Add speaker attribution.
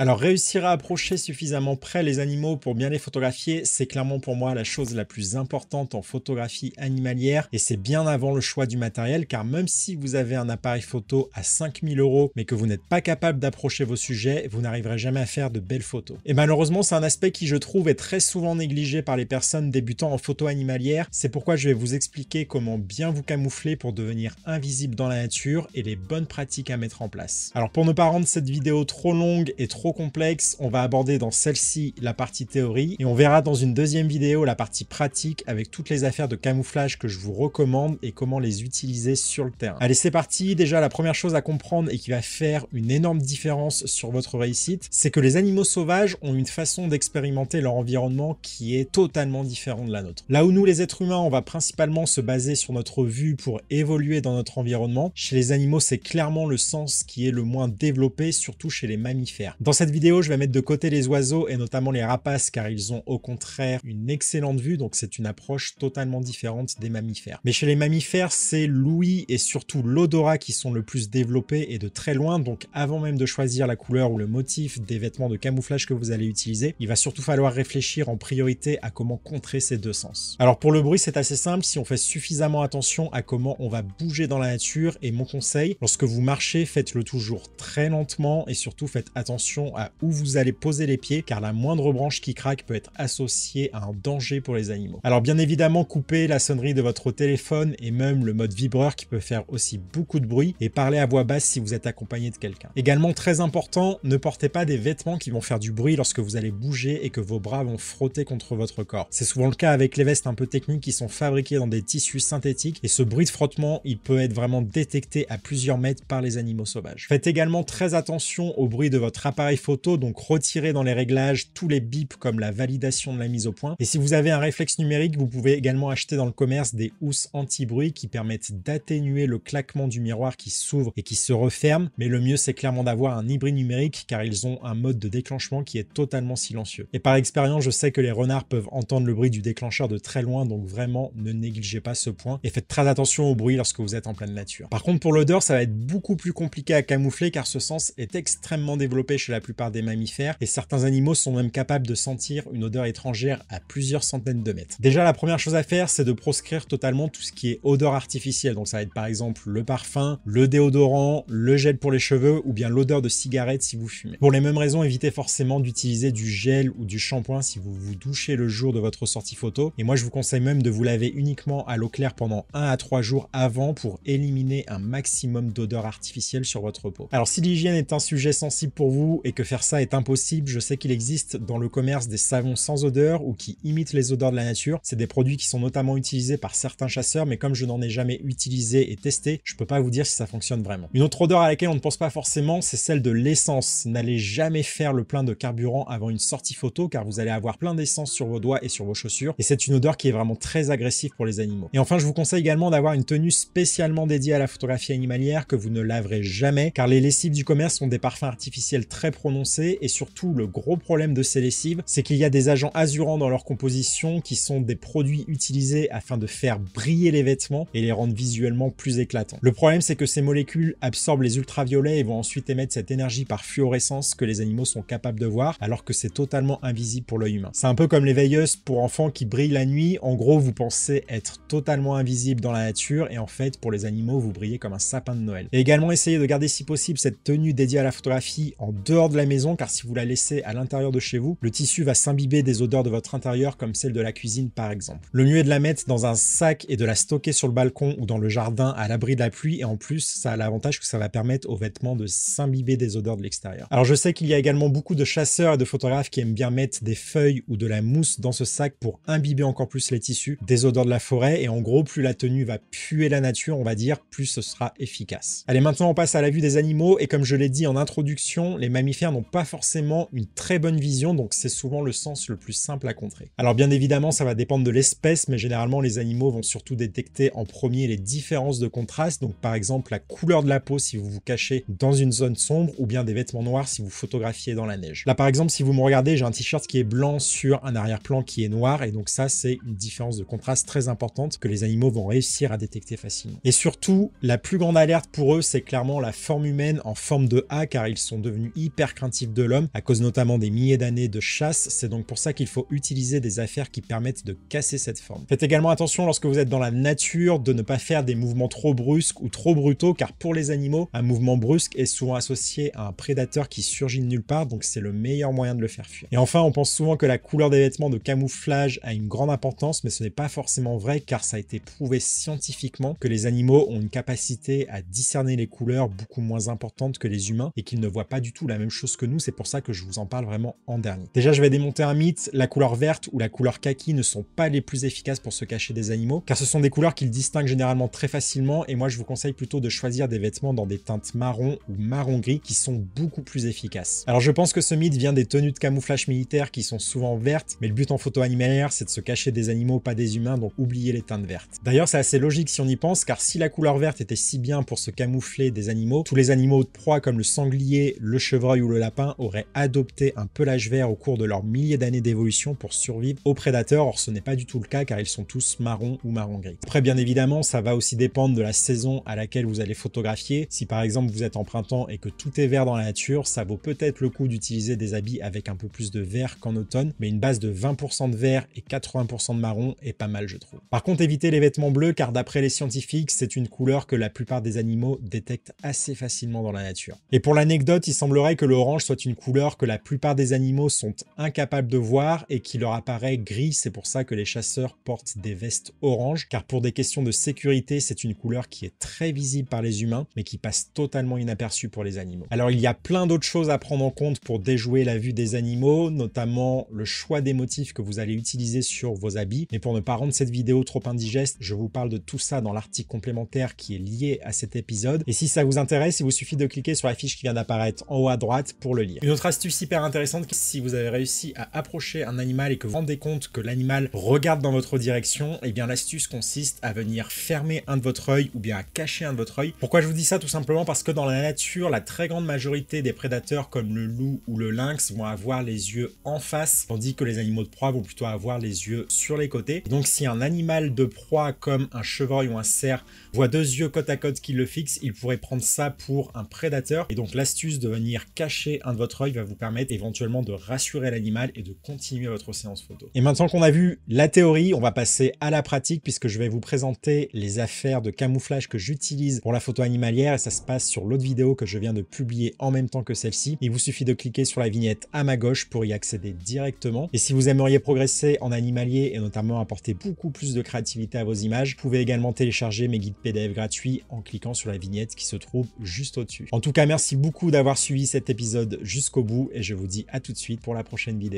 Speaker 1: Alors réussir à approcher suffisamment près les animaux pour bien les photographier, c'est clairement pour moi la chose la plus importante en photographie animalière et c'est bien avant le choix du matériel car même si vous avez un appareil photo à 5000 euros mais que vous n'êtes pas capable d'approcher vos sujets, vous n'arriverez jamais à faire de belles photos. Et malheureusement c'est un aspect qui je trouve est très souvent négligé par les personnes débutant en photo animalière, c'est pourquoi je vais vous expliquer comment bien vous camoufler pour devenir invisible dans la nature et les bonnes pratiques à mettre en place. Alors pour ne pas rendre cette vidéo trop longue et trop complexe, on va aborder dans celle-ci la partie théorie et on verra dans une deuxième vidéo la partie pratique avec toutes les affaires de camouflage que je vous recommande et comment les utiliser sur le terrain. Allez, c'est parti. Déjà, la première chose à comprendre et qui va faire une énorme différence sur votre réussite, c'est que les animaux sauvages ont une façon d'expérimenter leur environnement qui est totalement différente de la nôtre. Là où nous, les êtres humains, on va principalement se baser sur notre vue pour évoluer dans notre environnement, chez les animaux, c'est clairement le sens qui est le moins développé, surtout chez les mammifères. Dans cette vidéo, je vais mettre de côté les oiseaux et notamment les rapaces car ils ont au contraire une excellente vue, donc c'est une approche totalement différente des mammifères. Mais chez les mammifères, c'est l'ouïe et surtout l'odorat qui sont le plus développés et de très loin, donc avant même de choisir la couleur ou le motif des vêtements de camouflage que vous allez utiliser, il va surtout falloir réfléchir en priorité à comment contrer ces deux sens. Alors pour le bruit, c'est assez simple, si on fait suffisamment attention à comment on va bouger dans la nature, et mon conseil, lorsque vous marchez, faites-le toujours très lentement et surtout faites attention à où vous allez poser les pieds car la moindre branche qui craque peut être associée à un danger pour les animaux. Alors bien évidemment, coupez la sonnerie de votre téléphone et même le mode vibreur qui peut faire aussi beaucoup de bruit et parlez à voix basse si vous êtes accompagné de quelqu'un. Également très important, ne portez pas des vêtements qui vont faire du bruit lorsque vous allez bouger et que vos bras vont frotter contre votre corps. C'est souvent le cas avec les vestes un peu techniques qui sont fabriquées dans des tissus synthétiques et ce bruit de frottement, il peut être vraiment détecté à plusieurs mètres par les animaux sauvages. Faites également très attention au bruit de votre appareil photos, donc retirez dans les réglages tous les bips comme la validation de la mise au point. Et si vous avez un réflexe numérique, vous pouvez également acheter dans le commerce des housses anti-bruit qui permettent d'atténuer le claquement du miroir qui s'ouvre et qui se referme. Mais le mieux, c'est clairement d'avoir un hybride numérique car ils ont un mode de déclenchement qui est totalement silencieux. Et par expérience, je sais que les renards peuvent entendre le bruit du déclencheur de très loin, donc vraiment ne négligez pas ce point et faites très attention au bruit lorsque vous êtes en pleine nature. Par contre, pour l'odeur, ça va être beaucoup plus compliqué à camoufler car ce sens est extrêmement développé chez la des mammifères, et certains animaux sont même capables de sentir une odeur étrangère à plusieurs centaines de mètres. Déjà, la première chose à faire, c'est de proscrire totalement tout ce qui est odeur artificielle. Donc ça va être par exemple le parfum, le déodorant, le gel pour les cheveux ou bien l'odeur de cigarette si vous fumez. Pour les mêmes raisons, évitez forcément d'utiliser du gel ou du shampoing si vous vous douchez le jour de votre sortie photo. Et moi, je vous conseille même de vous laver uniquement à l'eau claire pendant 1 à 3 jours avant pour éliminer un maximum d'odeur artificielle sur votre peau. Alors si l'hygiène est un sujet sensible pour vous et que faire ça est impossible, je sais qu'il existe dans le commerce des savons sans odeur ou qui imitent les odeurs de la nature. C'est des produits qui sont notamment utilisés par certains chasseurs, mais comme je n'en ai jamais utilisé et testé, je peux pas vous dire si ça fonctionne vraiment. Une autre odeur à laquelle on ne pense pas forcément, c'est celle de l'essence. N'allez jamais faire le plein de carburant avant une sortie photo car vous allez avoir plein d'essence sur vos doigts et sur vos chaussures et c'est une odeur qui est vraiment très agressive pour les animaux. Et enfin, je vous conseille également d'avoir une tenue spécialement dédiée à la photographie animalière que vous ne laverez jamais car les lessives du commerce sont des parfums artificiels très prononcé et surtout le gros problème de ces lessives, c'est qu'il y a des agents azurants dans leur composition qui sont des produits utilisés afin de faire briller les vêtements et les rendre visuellement plus éclatants. Le problème c'est que ces molécules absorbent les ultraviolets et vont ensuite émettre cette énergie par fluorescence que les animaux sont capables de voir alors que c'est totalement invisible pour l'œil humain. C'est un peu comme les veilleuses pour enfants qui brillent la nuit, en gros vous pensez être totalement invisible dans la nature et en fait pour les animaux vous brillez comme un sapin de Noël. Et également essayez de garder si possible cette tenue dédiée à la photographie en dehors de la maison car si vous la laissez à l'intérieur de chez vous, le tissu va s'imbiber des odeurs de votre intérieur comme celle de la cuisine par exemple. Le mieux est de la mettre dans un sac et de la stocker sur le balcon ou dans le jardin à l'abri de la pluie et en plus ça a l'avantage que ça va permettre aux vêtements de s'imbiber des odeurs de l'extérieur. Alors je sais qu'il y a également beaucoup de chasseurs et de photographes qui aiment bien mettre des feuilles ou de la mousse dans ce sac pour imbiber encore plus les tissus des odeurs de la forêt et en gros plus la tenue va puer la nature on va dire plus ce sera efficace. Allez maintenant on passe à la vue des animaux et comme je l'ai dit en introduction les mammifères n'ont pas forcément une très bonne vision, donc c'est souvent le sens le plus simple à contrer. Alors bien évidemment, ça va dépendre de l'espèce, mais généralement les animaux vont surtout détecter en premier les différences de contraste, donc par exemple la couleur de la peau si vous vous cachez dans une zone sombre, ou bien des vêtements noirs si vous photographiez dans la neige. Là par exemple, si vous me regardez, j'ai un t-shirt qui est blanc sur un arrière-plan qui est noir, et donc ça c'est une différence de contraste très importante que les animaux vont réussir à détecter facilement. Et surtout, la plus grande alerte pour eux, c'est clairement la forme humaine en forme de A, car ils sont devenus hyper craintif de l'homme, à cause notamment des milliers d'années de chasse, c'est donc pour ça qu'il faut utiliser des affaires qui permettent de casser cette forme. Faites également attention lorsque vous êtes dans la nature de ne pas faire des mouvements trop brusques ou trop brutaux, car pour les animaux, un mouvement brusque est souvent associé à un prédateur qui surgit de nulle part, donc c'est le meilleur moyen de le faire fuir. Et enfin, on pense souvent que la couleur des vêtements de camouflage a une grande importance, mais ce n'est pas forcément vrai, car ça a été prouvé scientifiquement que les animaux ont une capacité à discerner les couleurs beaucoup moins importantes que les humains et qu'ils ne voient pas du tout la même chose que nous, c'est pour ça que je vous en parle vraiment en dernier. Déjà, je vais démonter un mythe, la couleur verte ou la couleur kaki ne sont pas les plus efficaces pour se cacher des animaux, car ce sont des couleurs qu'ils distinguent généralement très facilement, et moi je vous conseille plutôt de choisir des vêtements dans des teintes marron ou marron-gris qui sont beaucoup plus efficaces. Alors je pense que ce mythe vient des tenues de camouflage militaire qui sont souvent vertes, mais le but en photo animalière, c'est de se cacher des animaux, pas des humains, donc oubliez les teintes vertes. D'ailleurs, c'est assez logique si on y pense, car si la couleur verte était si bien pour se camoufler des animaux, tous les animaux de proie comme le sanglier, le chevreuil ou le lapin aurait adopté un pelage vert au cours de leurs milliers d'années d'évolution pour survivre aux prédateurs. Or, ce n'est pas du tout le cas car ils sont tous marron ou marron gris. Après, bien évidemment, ça va aussi dépendre de la saison à laquelle vous allez photographier. Si par exemple vous êtes en printemps et que tout est vert dans la nature, ça vaut peut-être le coup d'utiliser des habits avec un peu plus de vert qu'en automne, mais une base de 20% de vert et 80% de marron est pas mal, je trouve. Par contre, évitez les vêtements bleus car d'après les scientifiques, c'est une couleur que la plupart des animaux détectent assez facilement dans la nature. Et pour l'anecdote, il semblerait que le orange soit une couleur que la plupart des animaux sont incapables de voir et qui leur apparaît gris. C'est pour ça que les chasseurs portent des vestes orange, car pour des questions de sécurité, c'est une couleur qui est très visible par les humains, mais qui passe totalement inaperçu pour les animaux. Alors il y a plein d'autres choses à prendre en compte pour déjouer la vue des animaux, notamment le choix des motifs que vous allez utiliser sur vos habits. Mais pour ne pas rendre cette vidéo trop indigeste, je vous parle de tout ça dans l'article complémentaire qui est lié à cet épisode. Et si ça vous intéresse, il vous suffit de cliquer sur la fiche qui vient d'apparaître en haut à droite pour le lire. Une autre astuce hyper intéressante, si vous avez réussi à approcher un animal et que vous vous rendez compte que l'animal regarde dans votre direction, et eh bien l'astuce consiste à venir fermer un de votre œil ou bien à cacher un de votre œil. Pourquoi je vous dis ça Tout simplement parce que dans la nature, la très grande majorité des prédateurs comme le loup ou le lynx vont avoir les yeux en face, tandis que les animaux de proie vont plutôt avoir les yeux sur les côtés. donc si un animal de proie comme un chevreuil ou un cerf voit deux yeux côte à côte qui le fixent, il pourrait prendre ça pour un prédateur. Et donc l'astuce de venir cacher un de votre œil va vous permettre éventuellement de rassurer l'animal et de continuer votre séance photo. Et maintenant qu'on a vu la théorie, on va passer à la pratique puisque je vais vous présenter les affaires de camouflage que j'utilise pour la photo animalière et ça se passe sur l'autre vidéo que je viens de publier en même temps que celle-ci. Il vous suffit de cliquer sur la vignette à ma gauche pour y accéder directement. Et si vous aimeriez progresser en animalier et notamment apporter beaucoup plus de créativité à vos images, vous pouvez également télécharger mes guides PDF gratuits en cliquant sur la vignette qui se trouve juste au-dessus. En tout cas, merci beaucoup d'avoir suivi cet épisode jusqu'au bout et je vous dis à tout de suite pour la prochaine vidéo.